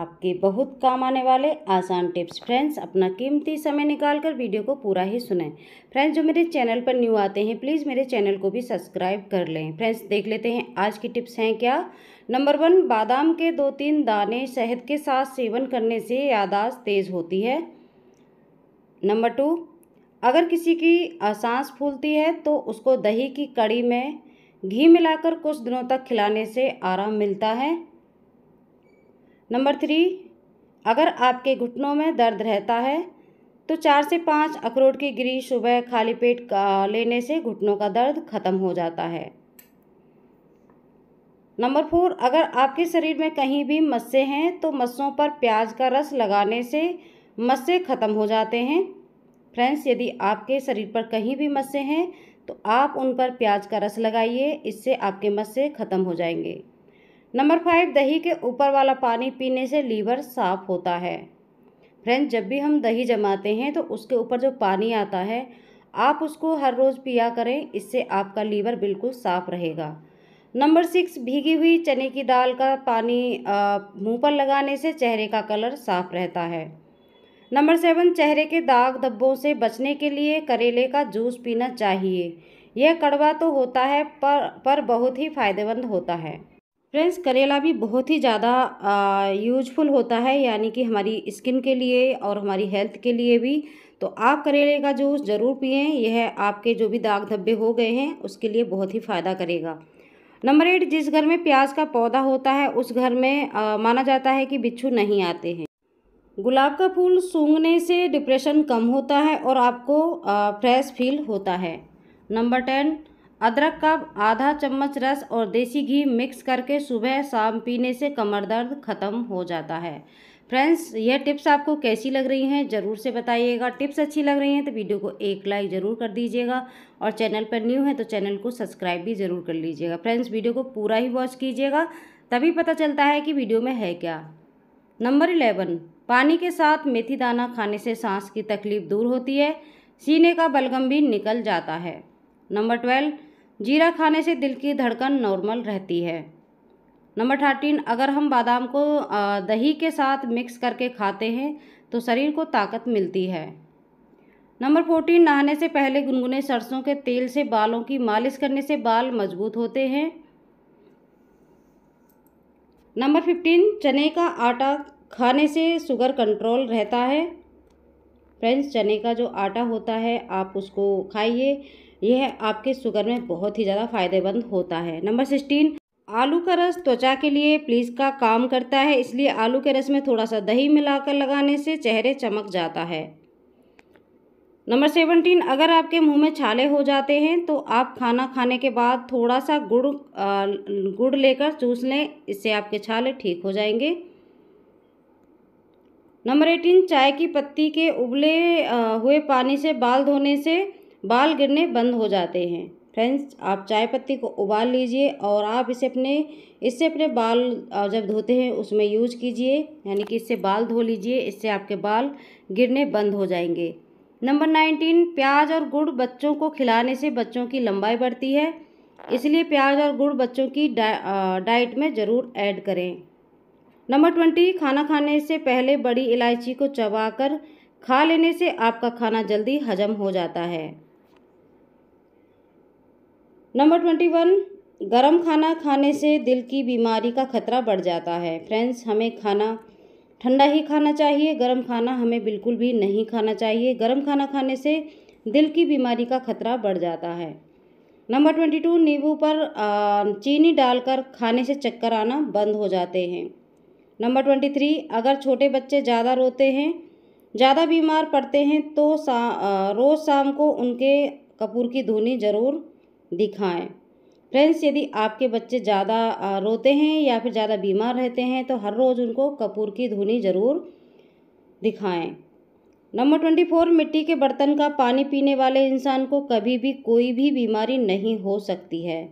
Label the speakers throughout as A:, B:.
A: आपके बहुत काम आने वाले आसान टिप्स फ्रेंड्स अपना कीमती समय निकालकर वीडियो को पूरा ही सुनें फ्रेंड्स जो मेरे चैनल पर न्यू आते हैं प्लीज़ मेरे चैनल को भी सब्सक्राइब कर लें फ्रेंड्स देख लेते हैं आज की टिप्स हैं क्या नंबर वन बादाम के दो तीन दाने शहद के साथ सेवन करने से यादाश्त तेज़ होती है नंबर टू अगर किसी की सांस फूलती है तो उसको दही की कड़ी में घी मिलाकर कुछ दिनों तक खिलाने से आराम मिलता है नंबर थ्री अगर आपके घुटनों में दर्द रहता है तो चार से पाँच अखरोट की गिरी सुबह खाली पेट का लेने से घुटनों का दर्द खत्म हो जाता है नंबर फोर अगर आपके शरीर में कहीं भी मस्से हैं तो मस्सों पर प्याज का रस लगाने से मस्से ख़त्म हो जाते हैं फ्रेंड्स यदि आपके शरीर पर कहीं भी मस्से हैं तो आप उन पर प्याज का रस लगाइए इससे आपके मस्से ख़त्म हो जाएंगे नंबर फाइव दही के ऊपर वाला पानी पीने से लीवर साफ होता है फ्रेंड्स जब भी हम दही जमाते हैं तो उसके ऊपर जो पानी आता है आप उसको हर रोज़ पिया करें इससे आपका लीवर बिल्कुल साफ रहेगा नंबर सिक्स भीगी हुई चने की दाल का पानी मुंह पर लगाने से चेहरे का कलर साफ रहता है नंबर सेवन चेहरे के दाग धब्बों से बचने के लिए करेले का जूस पीना चाहिए यह कड़वा तो होता है पर पर बहुत ही फायदेमंद होता है फ्रेंड्स करेला भी बहुत ही ज़्यादा यूजफुल होता है यानी कि हमारी स्किन के लिए और हमारी हेल्थ के लिए भी तो आप करेले का जूस ज़रूर पिए यह आपके जो भी दाग धब्बे हो गए हैं उसके लिए बहुत ही फ़ायदा करेगा नंबर एट जिस घर में प्याज का पौधा होता है उस घर में आ, माना जाता है कि बिच्छू नहीं आते हैं गुलाब का फूल सूंघने से डिप्रेशन कम होता है और आपको फ्रेश फील होता है नंबर टेन अदरक का आधा चम्मच रस और देसी घी मिक्स करके सुबह शाम पीने से कमर दर्द ख़त्म हो जाता है फ्रेंड्स यह टिप्स आपको कैसी लग रही हैं ज़रूर से बताइएगा टिप्स अच्छी लग रही हैं तो वीडियो को एक लाइक ज़रूर कर दीजिएगा और चैनल पर न्यू है तो चैनल को सब्सक्राइब भी ज़रूर कर लीजिएगा फ्रेंड्स वीडियो को पूरा ही वॉच कीजिएगा तभी पता चलता है कि वीडियो में है क्या नंबर इलेवन पानी के साथ मेथी दाना खाने से सांस की तकलीफ दूर होती है सीने का बलगम भी निकल जाता है नंबर ट्वेल्व जीरा खाने से दिल की धड़कन नॉर्मल रहती है नंबर थर्टीन अगर हम बादाम को दही के साथ मिक्स करके खाते हैं तो शरीर को ताकत मिलती है नंबर फोर्टीन नहाने से पहले गुनगुने सरसों के तेल से बालों की मालिश करने से बाल मजबूत होते हैं नंबर फिफ्टीन चने का आटा खाने से शुगर कंट्रोल रहता है फ्रेंड्स चने का जो आटा होता है आप उसको खाइए यह आपके शुगर में बहुत ही ज़्यादा फायदेमंद होता है नंबर सिक्सटीन आलू का रस त्वचा के लिए प्लीज का काम करता है इसलिए आलू के रस में थोड़ा सा दही मिलाकर लगाने से चेहरे चमक जाता है नंबर सेवनटीन अगर आपके मुंह में छाले हो जाते हैं तो आप खाना खाने के बाद थोड़ा सा गुड़ आ, गुड़ लेकर चूस लें इससे आपके छाले ठीक हो जाएंगे नंबर एटीन चाय की पत्ती के उबले हुए पानी से बाल धोने से बाल गिरने बंद हो जाते हैं फ्रेंड्स आप चाय पत्ती को उबाल लीजिए और आप इसे अपने इससे अपने बाल जब धोते हैं उसमें यूज कीजिए यानी कि इससे बाल धो लीजिए इससे आपके बाल गिरने बंद हो जाएंगे नंबर नाइनटीन प्याज और गुड़ बच्चों को खिलाने से बच्चों की लंबाई बढ़ती है इसलिए प्याज और गुड़ बच्चों की डा, डाइट में ज़रूर ऐड करें नंबर ट्वेंटी खाना खाने से पहले बड़ी इलायची को चबा खा लेने से आपका खाना जल्दी हजम हो जाता है नंबर ट्वेंटी वन गर्म खाना खाने से दिल की बीमारी का खतरा बढ़ जाता है फ्रेंड्स हमें खाना ठंडा ही खाना चाहिए गर्म खाना हमें बिल्कुल भी नहीं खाना चाहिए गर्म खाना खाने से दिल की बीमारी का खतरा बढ़ जाता है नंबर ट्वेंटी टू नींबू पर चीनी डालकर खाने से चक्कर आना बंद हो जाते हैं नंबर ट्वेंटी थ्री अगर छोटे बच्चे ज़्यादा रोते हैं ज़्यादा बीमार पड़ते हैं तो सा, रोज़ शाम को उनके कपूर की धुनी ज़रूर दिखाएं फ्रेंड्स यदि आपके बच्चे ज़्यादा रोते हैं या फिर ज़्यादा बीमार रहते हैं तो हर रोज़ उनको कपूर की धुनी ज़रूर दिखाएं नंबर ट्वेंटी फोर मिट्टी के बर्तन का पानी पीने वाले इंसान को कभी भी कोई भी बीमारी नहीं हो सकती है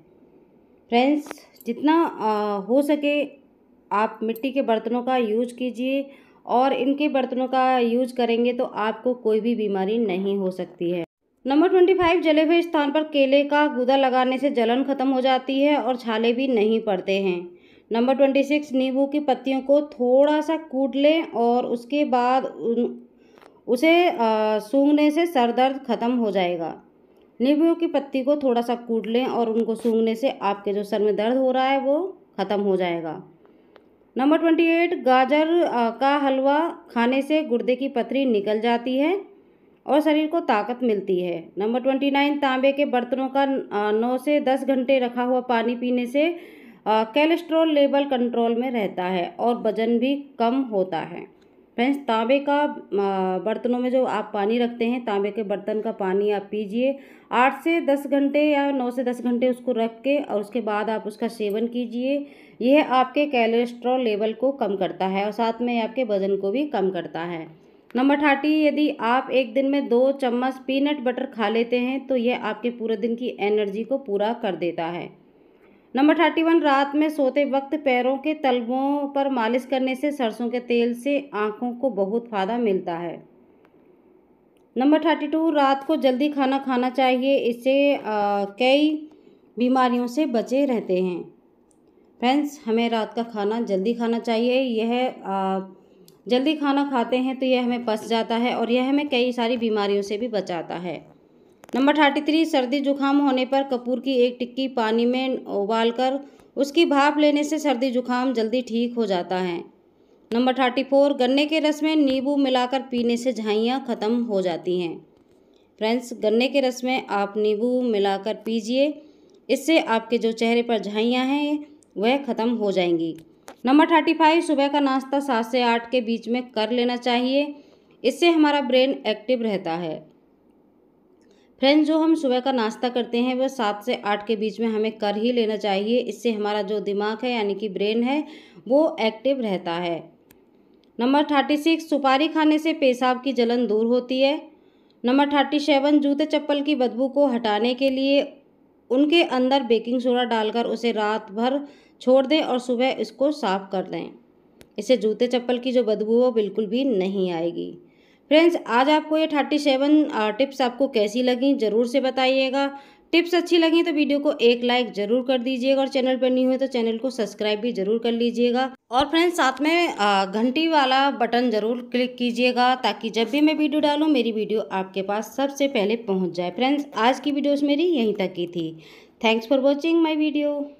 A: फ्रेंड्स जितना आ, हो सके आप मिट्टी के बर्तनों का यूज कीजिए और इनके बर्तनों का यूज करेंगे तो आपको कोई भी बीमारी नहीं हो सकती है नंबर ट्वेंटी फाइव जले हुए स्थान पर केले का गुदा लगाने से जलन खत्म हो जाती है और छाले भी नहीं पड़ते हैं नंबर ट्वेंटी सिक्स नींबू की पत्तियों को थोड़ा सा कूट लें और उसके बाद उसे सूंघने से सर दर्द खत्म हो जाएगा नींबू की पत्ती को थोड़ा सा कूट लें और उनको सूंघने से आपके जो सर में दर्द हो रहा है वो ख़त्म हो जाएगा नंबर ट्वेंटी एट गाजर का हलवा खाने से गुर्दे की पथरी निकल जाती है और शरीर को ताकत मिलती है नंबर ट्वेंटी नाइन तांबे के बर्तनों का नौ से दस घंटे रखा हुआ पानी पीने से कैलेस्ट्रॉल लेवल कंट्रोल में रहता है और वजन भी कम होता है फ्रेंड्स तांबे का बर्तनों में जो आप पानी रखते हैं तांबे के बर्तन का पानी आप पीजिए आठ से दस घंटे या नौ से दस घंटे उसको रख के और उसके बाद आप उसका सेवन कीजिए यह आपके कैलेस्ट्रॉल लेवल को कम करता है और साथ में आपके वजन को भी कम करता है नंबर थर्टी यदि आप एक दिन में दो चम्मच पीनट बटर खा लेते हैं तो यह आपके पूरे दिन की एनर्जी को पूरा कर देता है नंबर थर्टी वन रात में सोते वक्त पैरों के तलबों पर मालिश करने से सरसों के तेल से आँखों को बहुत फ़ायदा मिलता है नंबर थर्टी टू रात को जल्दी खाना खाना चाहिए इससे कई बीमारियों से बचे रहते हैं फ्रेंड्स हमें रात का खाना जल्दी खाना चाहिए यह जल्दी खाना खाते हैं तो यह हमें पस जाता है और यह हमें कई सारी बीमारियों से भी बचाता है नंबर थर्टी थ्री सर्दी जुकाम होने पर कपूर की एक टिक्की पानी में उबाल कर उसकी भाप लेने से सर्दी जुकाम जल्दी ठीक हो जाता है नंबर थर्टी फोर गन्ने के रस में नींबू मिलाकर पीने से झाइयाँ ख़त्म हो जाती हैं फ्रेंड्स गन्ने के रस में आप नींबू मिलाकर पीजिए इससे आपके जो चेहरे पर झाइयाँ हैं वह ख़त्म हो जाएंगी नंबर थर्टी फाइव सुबह का नाश्ता सात से आठ के बीच में कर लेना चाहिए इससे हमारा ब्रेन एक्टिव रहता है फ्रेंड्स जो हम सुबह का नाश्ता करते हैं वह सात से आठ के बीच में हमें कर ही लेना चाहिए इससे हमारा जो दिमाग है यानी कि ब्रेन है वो एक्टिव रहता है नंबर थर्टी सिक्स सुपारी खाने से पेशाब की जलन दूर होती है नंबर थर्टी सेवन जूते चप्पल की बदबू को हटाने के लिए उनके अंदर बेकिंग सोडा डालकर उसे रात भर छोड़ दें और सुबह इसको साफ कर लें इससे जूते चप्पल की जो बदबू वो बिल्कुल भी नहीं आएगी फ्रेंड्स आज आपको ये थर्टी सेवन टिप्स आपको कैसी लगी ज़रूर से बताइएगा टिप्स अच्छी लगी तो वीडियो को एक लाइक जरूर कर दीजिएगा और चैनल पर नहीं हुए तो चैनल को सब्सक्राइब भी जरूर कर लीजिएगा और फ्रेंड्स साथ में घंटी वाला बटन जरूर क्लिक कीजिएगा ताकि जब भी मैं वीडियो डालूँ मेरी वीडियो आपके पास सबसे पहले पहुँच जाए फ्रेंड्स आज की वीडियोस मेरी यहीं तक की थी thanks for watching my video